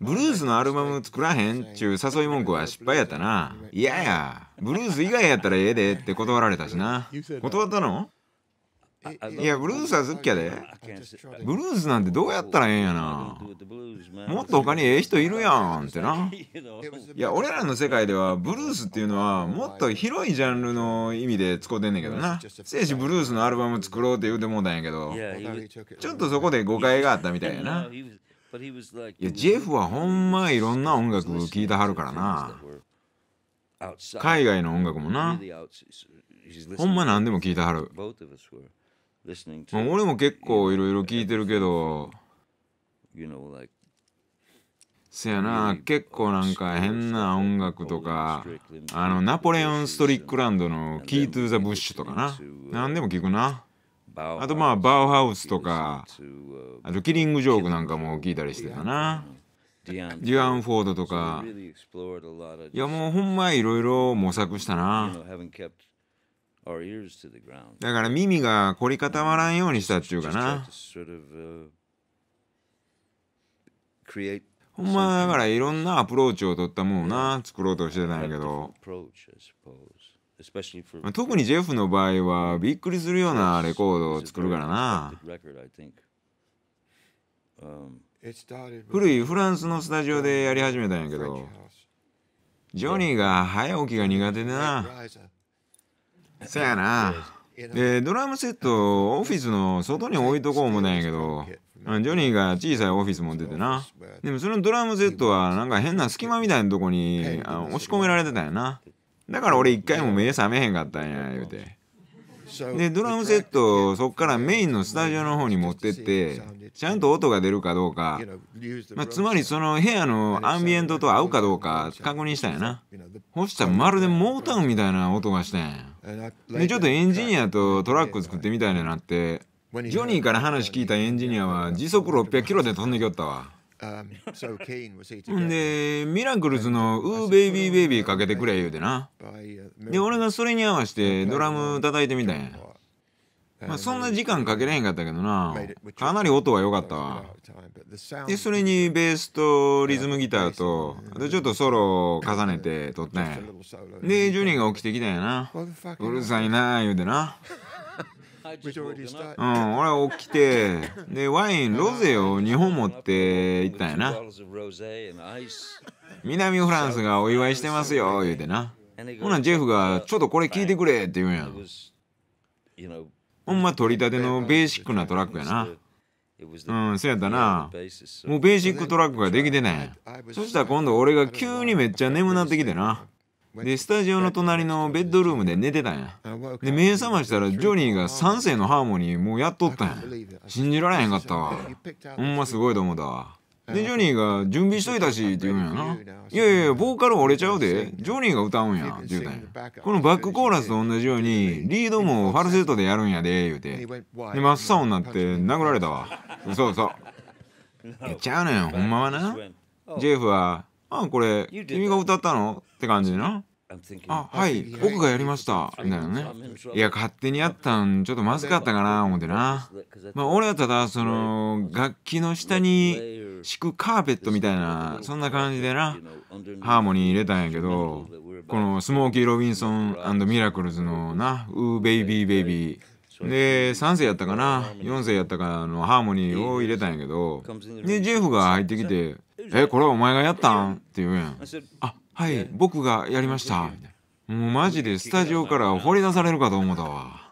ブルースのアルバム作らへんっちゅう誘い文句は失敗やったな。いやや、ブルース以外やったらええでって断られたしな。断ったのいや、ブルースは好きやで。ブルースなんてどうやったらええんやな。もっと他にええ人いるやんってな。いや、俺らの世界ではブルースっていうのはもっと広いジャンルの意味で使うてんねんけどな。せいしブルースのアルバム作ろうって言うてもうたんやけど、ちょっとそこで誤解があったみたいやな。いやジェフはほんまいろんな音楽聴いてはるからな海外の音楽もなほんま何でも聴いてはる、まあ、俺も結構いろいろ聴いてるけどせやな結構なんか変な音楽とかあのナポレオン・ストリックランドの「キー・トゥ・ザ・ブッシュ」とかな何でも聴くなあとまあバウハウスとかあとキリングジョークなんかも聞いたりしてたなディアン・フォードとかいやもうほんまいろいろ模索したなだから耳が凝り固まらんようにしたっちゅうかなほんまだからいろんなアプローチを取ったもんな作ろうとしてたんやけど特にジェフの場合はびっくりするようなレコードを作るからな古いフランスのスタジオでやり始めたんやけどジョニーが早起きが苦手でなそやなでドラムセットをオフィスの外に置いとこう思ったんやけどジョニーが小さいオフィス持っててなでもそのドラムセットはなんか変な隙間みたいなとこに押し込められてたんやなだから俺一回も目覚めへんかったんや言うてでドラムセットをそっからメインのスタジオの方に持ってってちゃんと音が出るかどうか、まあ、つまりその部屋のアンビエントと合うかどうか確認したんやなそしたらまるでモータウンみたいな音がしたんやでちょっとエンジニアとトラック作ってみたいになってジョニーから話聞いたエンジニアは時速600キロで飛んできよったわ。で、ミラクルズの「ウーベイビーベイビー」かけてくれ言うてな。で、俺がそれに合わせてドラム叩いてみたんや。まあ、そんな時間かけれへんかったけどな。かなり音は良かったわ。で、それにベースとリズムギターと、とちょっとソロを重ねて撮ったんや。で、ジュニーが起きてきたんやな。うるさいな言うてな。うん、俺は起きて、で、ワイン、ロゼを2本持って行ったんやな。南フランスがお祝いしてますよ、言うてな。ほな、ジェフが、ちょっとこれ聞いてくれって言うんや。ほんま取り立てのベーシックなトラックやな。うん、そうやったな。もうベーシックトラックができてない。そしたら今度俺が急にめっちゃ眠なってきてな。でスタジオの隣のベッドルームで寝てたんやで目覚ましたらジョニーが3世のハーモニーもうやっとったんや信じられへんかったわほんますごいと思ったわでジョニーが「準備しといたし」って言うんやな「いやいやボーカル折れちゃうでジョニーが歌うんや」って言うたんやこのバックコーラスと同じようにリードもファルセットでやるんやで言うてで真っ青になって殴られたわそうそうやっちゃうねんほんまはなジェフは「あこれ君が歌ったの?」って感じでなあはい僕がやりましただよねいや勝手にやったんちょっとまずかったかな思ってなまあ俺はただその楽器の下に敷くカーペットみたいなそんな感じでなハーモニー入れたんやけどこのスモーキー・ロビンソンミラクルズのな「ウーベイビーベイビー」で3世やったかな4世やったかのハーモニーを入れたんやけどでジェフが入ってきて「えこれお前がやったん?」って言うやん「あはい僕がやりましたもうマジでスタジオから掘り出されるかと思ったわ